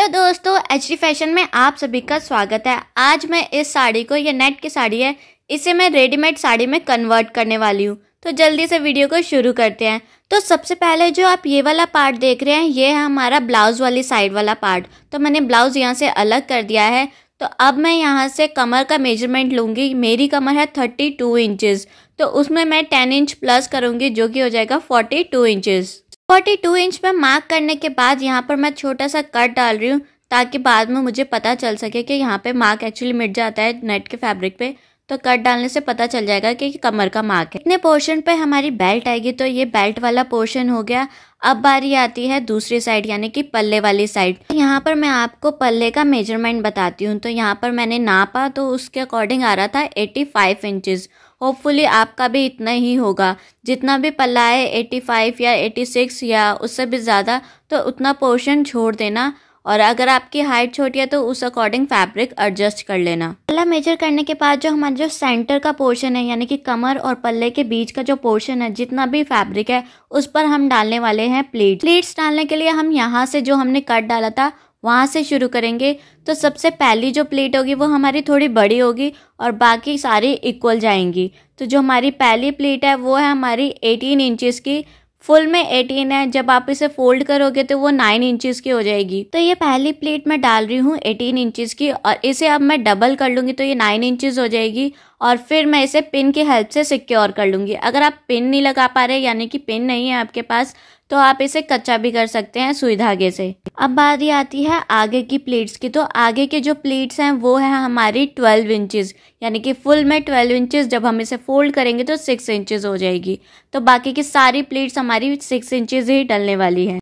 hello दोस्तों H D fashion में आप सभी का स्वागत है आज मैं इस साड़ी को ये नेट की साड़ी है इसे मैं रेडीमेड साड़ी में कन्वर्ट करने वाली हूँ तो जल्दी से वीडियो को शुरू करते हैं तो सबसे पहले जो आप ये वाला पार्ट देख रहे हैं ये है हमारा ब्लाउज़ वाली साइड वाला पार्ट तो मैंने ब्लाउज़ यहाँ से अलग कर दिया है तो अब मैं यहाँ से कमर का मेजरमेंट लूँगी मेरी कमर है थर्टी टू इंचज़ तो उसमें मैं टेन इंच प्लस करूँगी जो कि हो जाएगा फोर्टी टू इंचज़ 42 इंच में मार्क करने के बाद यहाँ पर मैं छोटा सा कट डाल रही हूँ ताकि बाद में मुझे पता चल सके कि यहाँ पे मार्क एक्चुअली मिट जाता है नेट के फैब्रिक पे तो कट डालने से पता चल जाएगा कि कमर का मार्क है इतने पोर्शन पे हमारी बेल्ट आएगी तो ये बेल्ट वाला पोर्शन हो गया अब बारी आती है दूसरी साइड यानी कि पल्ले वाली साइड यहाँ पर मैं आपको पल्ले का मेजरमेंट बताती हूँ तो यहाँ पर मैंने नापा तो उसके अकॉर्डिंग आ रहा था 85 फाइव इंचज़ होपफुली आपका भी इतना ही होगा जितना भी पल्ला है 85 या 86 या उससे भी ज़्यादा तो उतना पोर्शन छोड़ देना और अगर आपकी हाइट छोटी है तो उस अकॉर्डिंग फैब्रिक एडजस्ट कर लेना पल्ला मेजर करने के बाद जो हमारे जो सेंटर का पोर्शन है यानी कि कमर और पल्ले के बीच का जो पोर्शन है जितना भी फैब्रिक है उस पर हम डालने वाले हैं प्लीट प्लीट्स डालने के लिए हम यहाँ से जो हमने कट डाला था वहाँ से शुरू करेंगे तो सबसे पहली जो प्लेट होगी वो हमारी थोड़ी बड़ी होगी और बाकी सारी इक्वल जाएंगी तो जो हमारी पहली प्लेट है वो है हमारी 18 इंचेस की फुल में एटीन है जब आप इसे फोल्ड करोगे तो वो नाइन इंचेस की हो जाएगी तो ये पहली प्लेट मैं डाल रही हूँ एटीन इंचेस की और इसे अब मैं डबल कर लूँगी तो ये नाइन इंचेस हो जाएगी और फिर मैं इसे पिन की हेल्प से सिक्योर कर लूँगी अगर आप पिन नहीं लगा पा रहे यानी कि पिन नहीं है आपके पास तो आप इसे कच्चा भी कर सकते हैं सुई धागे से अब बारी आती है आगे की प्लेट्स की तो आगे के जो प्लेट्स हैं वो है हमारी ट्वेल्व इंचेस यानी कि फुल में ट्वेल्व इंचेस जब हम इसे फोल्ड करेंगे तो सिक्स इंचेस हो जाएगी तो बाकी की सारी प्लेट्स हमारी सिक्स इंचेस ही डलने वाली है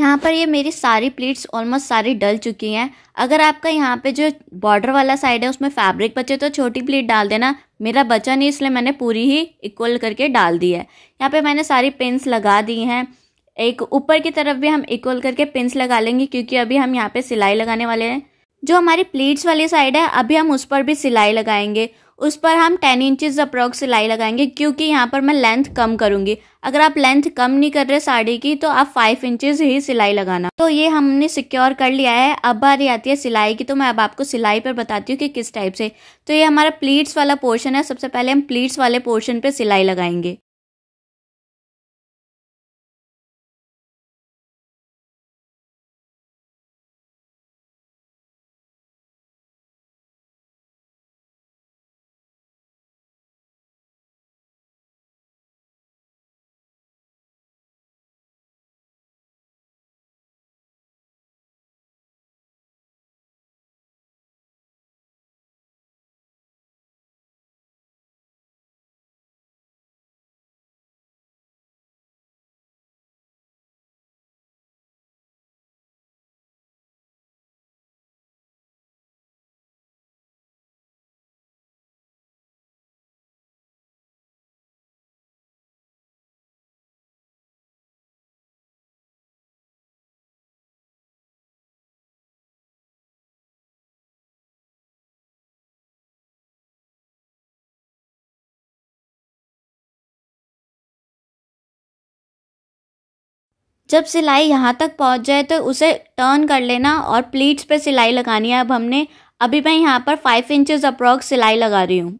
यहाँ पर ये मेरी सारी प्लीट्स ऑलमोस्ट सारी डल चुकी हैं अगर आपका यहाँ पे जो बॉर्डर वाला साइड है उसमें फैब्रिक बचे तो छोटी प्लीट डाल देना मेरा बचा नहीं इसलिए मैंने पूरी ही इक्वल करके डाल दी है यहाँ पे मैंने सारी पिंस लगा दी हैं एक ऊपर की तरफ भी हम इक्वल करके पिंस लगा लेंगे क्योंकि अभी हम यहाँ पे सिलाई लगाने वाले हैं जो हमारी प्लीट्स वाली साइड है अभी हम उस पर भी सिलाई लगाएंगे उस पर हम टेन इंचज़ अप्रॉक्स सिलाई लगाएंगे क्योंकि यहाँ पर मैं लेंथ कम करूँगी अगर आप लेंथ कम नहीं कर रहे साड़ी की तो आप फाइव इंचज़ ही सिलाई लगाना तो ये हमने सिक्योर कर लिया है अब बारी आती है सिलाई की तो मैं अब आपको सिलाई पर बताती हूँ कि किस टाइप से तो ये हमारा प्लीट्स वाला पोर्शन है सबसे पहले हम प्लीट्स वाले पोर्शन पर सिलाई लगाएंगे जब सिलाई यहाँ तक पहुँच जाए तो उसे टर्न कर लेना और प्लीट्स पे सिलाई लगानी है अब हमने अभी मैं यहाँ पर फाइव इंचेस अप्रॉक्स सिलाई लगा रही हूँ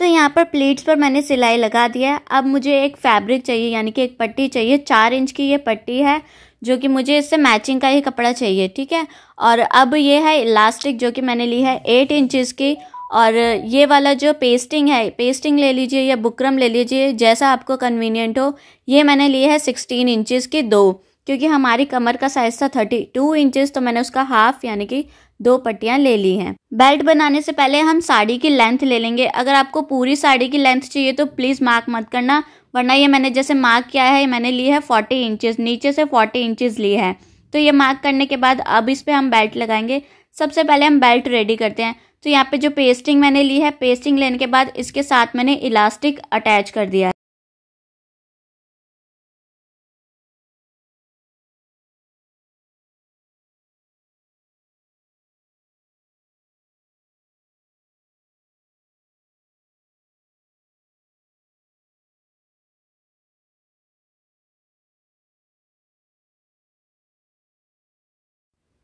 तो यहाँ पर प्लेट्स पर मैंने सिलाई लगा दिया है अब मुझे एक फैब्रिक चाहिए यानी कि एक पट्टी चाहिए चार इंच की ये पट्टी है जो कि मुझे इससे मैचिंग का ही कपड़ा चाहिए ठीक है और अब ये है इलास्टिक जो कि मैंने ली है एट इंचज़ की और ये वाला जो पेस्टिंग है पेस्टिंग ले लीजिए या बुकरम ले लीजिए जैसा आपको कन्वीनियंट हो ये मैंने ली है सिक्सटीन इंचज़ की दो क्योंकि हमारी कमर का साइज़ था थर्टी टू इंचज़ तो मैंने उसका हाफ़ यानी कि दो पट्टियाँ ले ली हैं बेल्ट बनाने से पहले हम साड़ी की लेंथ ले लेंगे अगर आपको पूरी साड़ी की लेंथ चाहिए तो प्लीज़ मार्क मत करना वरना ये मैंने जैसे मार्क किया है ये मैंने ली है फोर्टी इंचेस नीचे से फोर्टी इंचेस ली है तो ये मार्क करने के बाद अब इस पर हम बेल्ट लगाएंगे सबसे पहले हम बेल्ट रेडी करते हैं तो यहाँ पे जो पेस्टिंग मैंने ली है पेस्टिंग लेने के बाद इसके साथ मैंने इलास्टिक अटैच कर दिया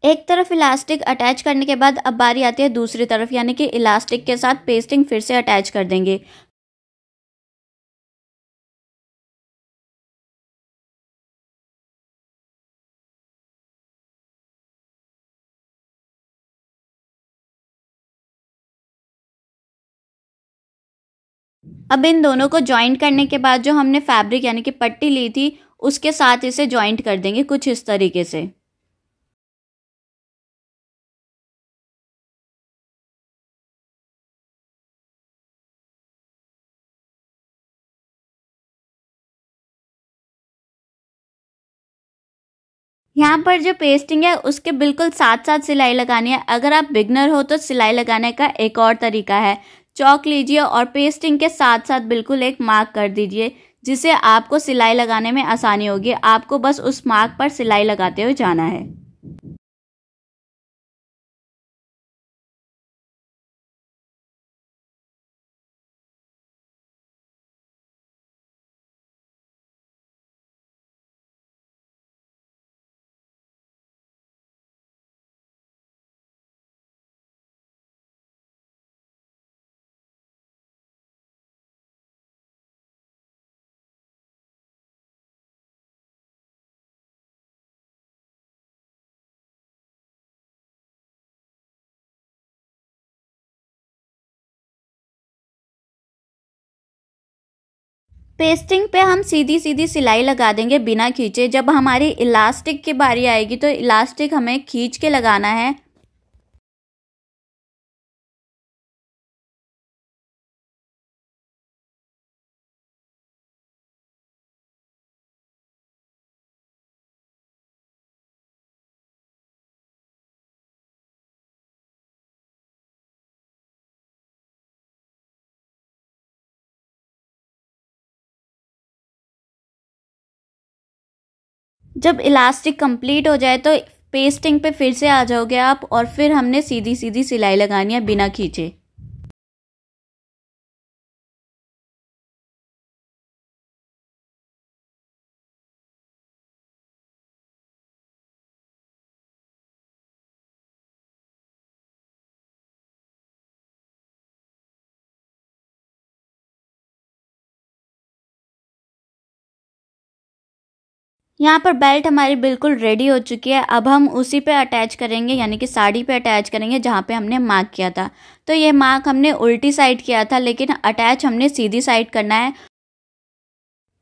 एक तरफ इलास्टिक अटैच करने के बाद अब बारी आती है दूसरी तरफ यानी कि इलास्टिक के साथ पेस्टिंग फिर से अटैच कर देंगे अब इन दोनों को ज्वाइंट करने के बाद जो हमने फैब्रिक यानी कि पट्टी ली थी उसके साथ इसे ज्वाइंट कर देंगे कुछ इस तरीके से यहाँ पर जो पेस्टिंग है उसके बिल्कुल साथ साथ सिलाई लगानी है अगर आप बिगनर हो तो सिलाई लगाने का एक और तरीका है चौक लीजिए और पेस्टिंग के साथ साथ बिल्कुल एक मार्क कर दीजिए जिसे आपको सिलाई लगाने में आसानी होगी आपको बस उस मार्क पर सिलाई लगाते हुए जाना है पेस्टिंग पे हम सीधी सीधी सिलाई लगा देंगे बिना खींचे जब हमारी इलास्टिक की बारी आएगी तो इलास्टिक हमें खींच के लगाना है जब इलास्टिक कंप्लीट हो जाए तो पेस्टिंग पे फिर से आ जाओगे आप और फिर हमने सीधी सीधी सिलाई लगानी है बिना खींचे यहाँ पर बेल्ट हमारी बिल्कुल रेडी हो चुकी है अब हम उसी पे अटैच करेंगे यानी कि साड़ी पे अटैच करेंगे जहाँ पे हमने मार्क किया था तो ये मार्क हमने उल्टी साइड किया था लेकिन अटैच हमने सीधी साइड करना है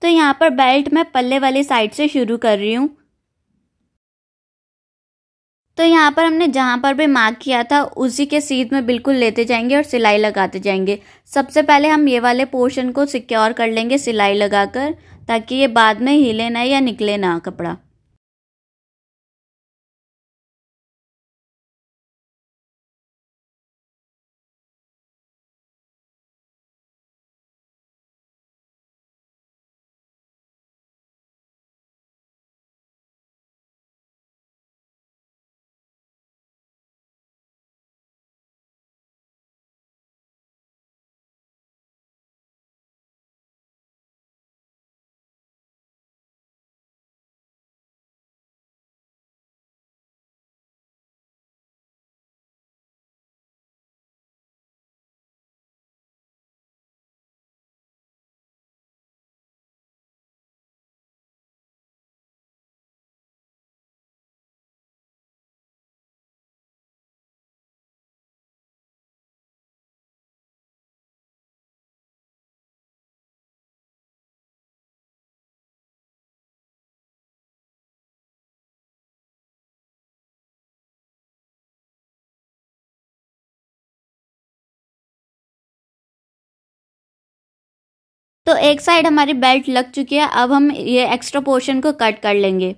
तो यहाँ पर बेल्ट मैं पल्ले वाली साइड से शुरू कर रही हूँ तो यहाँ पर हमने जहाँ पर भी मार्क किया था उसी के सीध में बिल्कुल लेते जाएंगे और सिलाई लगाते जाएंगे सबसे पहले हम ये वाले पोर्शन को सिक्योर कर लेंगे सिलाई लगाकर ताकि ये बाद में हिले ना या निकले ना कपड़ा तो एक साइड हमारी बेल्ट लग चुकी है अब हम ये एक्स्ट्रा पोर्शन को कट कर लेंगे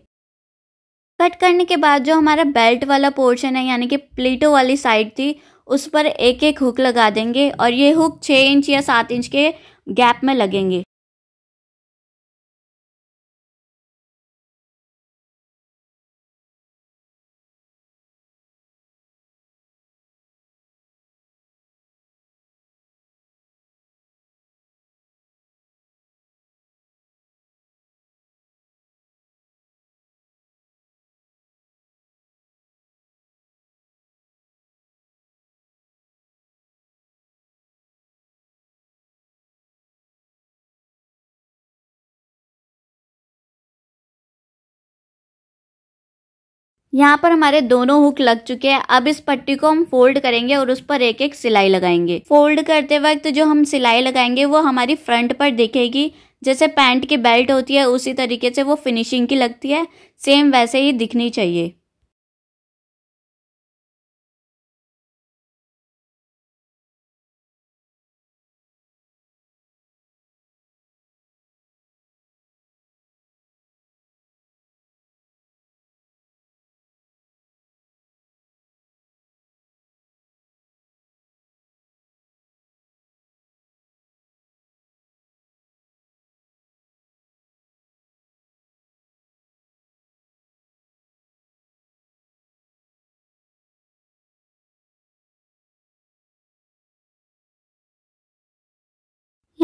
कट करने के बाद जो हमारा बेल्ट वाला पोर्शन है यानी कि प्लेटो वाली साइड थी उस पर एक एक हुक लगा देंगे और ये हुक छः इंच या सात इंच के गैप में लगेंगे यहाँ पर हमारे दोनों हुक लग चुके हैं अब इस पट्टी को हम फोल्ड करेंगे और उस पर एक एक सिलाई लगाएंगे फोल्ड करते वक्त जो हम सिलाई लगाएंगे वो हमारी फ्रंट पर दिखेगी जैसे पैंट की बेल्ट होती है उसी तरीके से वो फिनिशिंग की लगती है सेम वैसे ही दिखनी चाहिए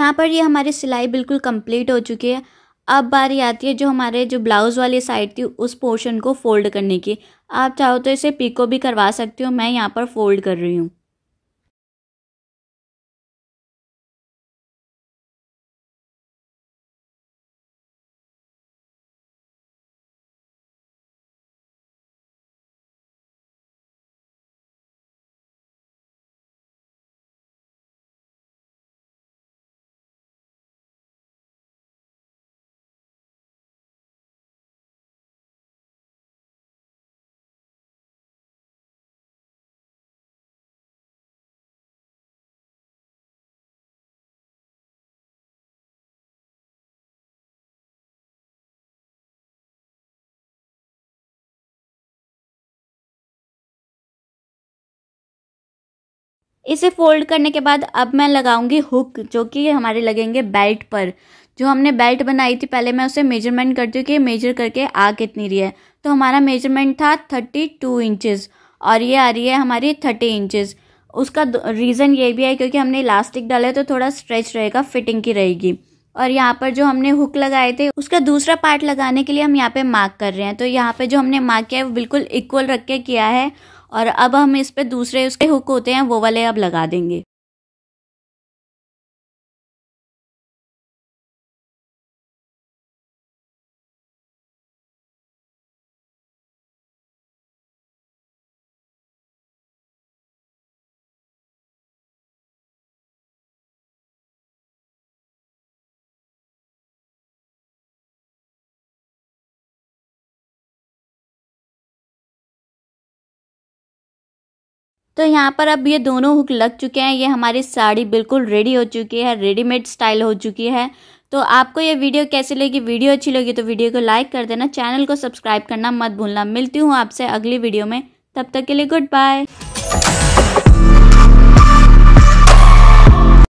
यहाँ पर ये हमारी सिलाई बिल्कुल कंप्लीट हो चुकी है अब बारी आती है जो हमारे जो ब्लाउज़ वाली साइड थी उस पोर्शन को फोल्ड करने की आप चाहो तो इसे पीको भी करवा सकती हो मैं यहाँ पर फोल्ड कर रही हूँ इसे फोल्ड करने के बाद अब मैं लगाऊंगी हुक जो कि हमारे लगेंगे बेल्ट पर जो हमने बेल्ट बनाई थी पहले मैं उसे मेजरमेंट करती हूँ कि मेजर करके आ कितनी रही है तो हमारा मेजरमेंट था थर्टी टू इंचज़ और ये आ रही है हमारी थर्टी इंचज़ उसका रीज़न ये भी है क्योंकि हमने इलास्टिक डाला है तो थोड़ा स्ट्रेच रहेगा फिटिंग की रहेगी और यहाँ पर जो हमने हुक लगाए थे उसका दूसरा पार्ट लगाने के लिए हम यहाँ पे मार्क कर रहे हैं तो यहाँ पे जो हमने मार्क किया है वो बिल्कुल इक्वल रख के किया है और अब हम इस पे दूसरे उसके हुक होते हैं वो वाले अब लगा देंगे तो यहाँ पर अब ये दोनों हुक लग चुके हैं ये हमारी साड़ी बिल्कुल रेडी हो चुकी है रेडीमेड स्टाइल हो चुकी है तो आपको ये वीडियो कैसी लगी वीडियो अच्छी लगी तो वीडियो को लाइक कर देना चैनल को सब्सक्राइब करना मत भूलना मिलती हूँ आपसे अगली वीडियो में तब तक के लिए गुड बाय